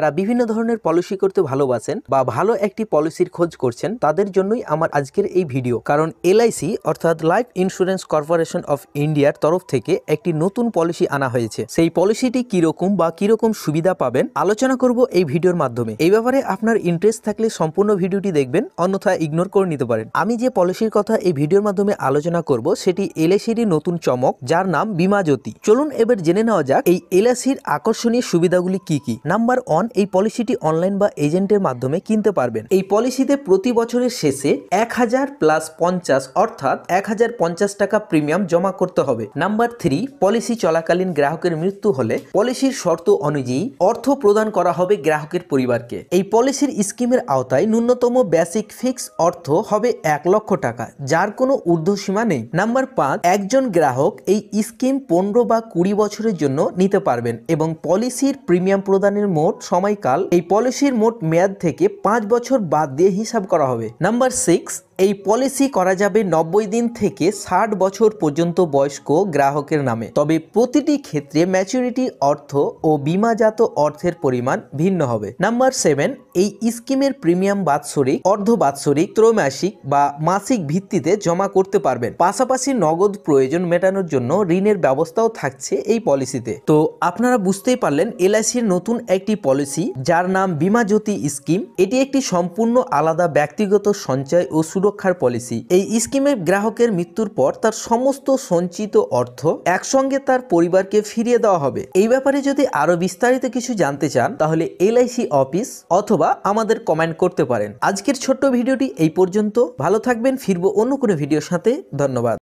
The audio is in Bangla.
যারা বিভিন্ন ধরনের পলিসি করতে ভালোবাসেন বা ভালো একটি পলিসির খোঁজ করছেন তাদের জন্যই আমার আজকের এই ভিডিও কারণ এলআইসি অর্থাৎ লাইফ ইন্স্যুরেন্স কর্পোরেশন অফ ইন্ডিয়ার তরফ থেকে একটি নতুন পলিসি আনা হয়েছে সেই পলিসিটি কিরকম বা কিরকম সুবিধা পাবেন আলোচনা করব এই ভিডিওর মাধ্যমে এই ব্যাপারে আপনার ইন্টারেস্ট থাকলে সম্পূর্ণ ভিডিওটি দেখবেন অন্যথা ইগনোর করে নিতে পারেন আমি যে পলিসির কথা এই ভিডিওর মাধ্যমে আলোচনা করব সেটি এলআইসিরই নতুন চমক যার নাম বিমা জ্যোতি চলুন এবার জেনে নেওয়া যাক এই এলআইসির আকর্ষণীয় সুবিধাগুলি কি কি নাম্বার ওয়ান এই পলিসিটি অনলাইন বা এজেন্টের মাধ্যমে কিনতে পারবেন এই পলিসিতে প্রতি বছরের শেষে এক হাজার প্লাস পঞ্চাশ অর্থাৎ এক হাজার পঞ্চাশ টাকা প্রিমিয়াম জমা করতে হবে নাম্বার থ্রি পলিসি চলাকালীন গ্রাহকের মৃত্যু হলে পলিসির শর্ত অনুযায়ী অর্থ প্রদান করা হবে গ্রাহকের পরিবারকে এই পলিসির স্কিমের আওতায় ন্যূনতম বেসিক ফিক্স অর্থ হবে এক লক্ষ টাকা যার কোনো ঊর্ধ্বসীমা নেই নাম্বার পাঁচ একজন গ্রাহক এই স্কিম পনেরো বা কুড়ি বছরের জন্য নিতে পারবেন এবং পলিসির প্রিমিয়াম প্রদানের মোট সময়কাল এই পলিসির মোট মেয়াদ থেকে পাঁচ বছর বাদ দিয়ে হিসাব করা হবে নাম্বার সিক্স এই পলিসি করা যাবে নব্বই দিন থেকে ষাট বছর পর্যন্ত বয়স্ক গ্রাহকের নামে তবে প্রতিটি ক্ষেত্রে ম্যাচুরিটি অর্থ ও বিমাজাত অর্থের পরিমাণ ভিন্ন হবে নাম্বার সেভেন এই স্কিমের প্রিমিয়াম বাৎসরিক অর্ধ বাৎসরিক ত্রৈমাসিক বা মাসিক ভিত্তিতে জমা করতে পারবেন পাশাপাশি নগদ প্রয়োজন মেটানোর জন্য ঋণের ব্যবস্থাও থাকছে এই পলিসিতে তো আপনারা বুঝতেই পারলেন এলআইসির নতুন একটি পলিসি পলিসি যার নাম বিমা জ্যোতি স্কিম এটি একটি সম্পূর্ণ আলাদা ব্যক্তিগত সঞ্চয় ও সুরক্ষার পলিসি এই স্কিমে গ্রাহকের মৃত্যুর পর তার সমস্ত সঞ্চিত অর্থ একসঙ্গে তার পরিবারকে ফিরিয়ে দেওয়া হবে এই ব্যাপারে যদি আরো বিস্তারিত কিছু জানতে চান তাহলে এলআইসি অফিস অথবা আমাদের কমেন্ট করতে পারেন আজকের ছোট্ট ভিডিওটি এই পর্যন্ত ভালো থাকবেন ফিরবো অন্য কোনো ভিডিওর সাথে ধন্যবাদ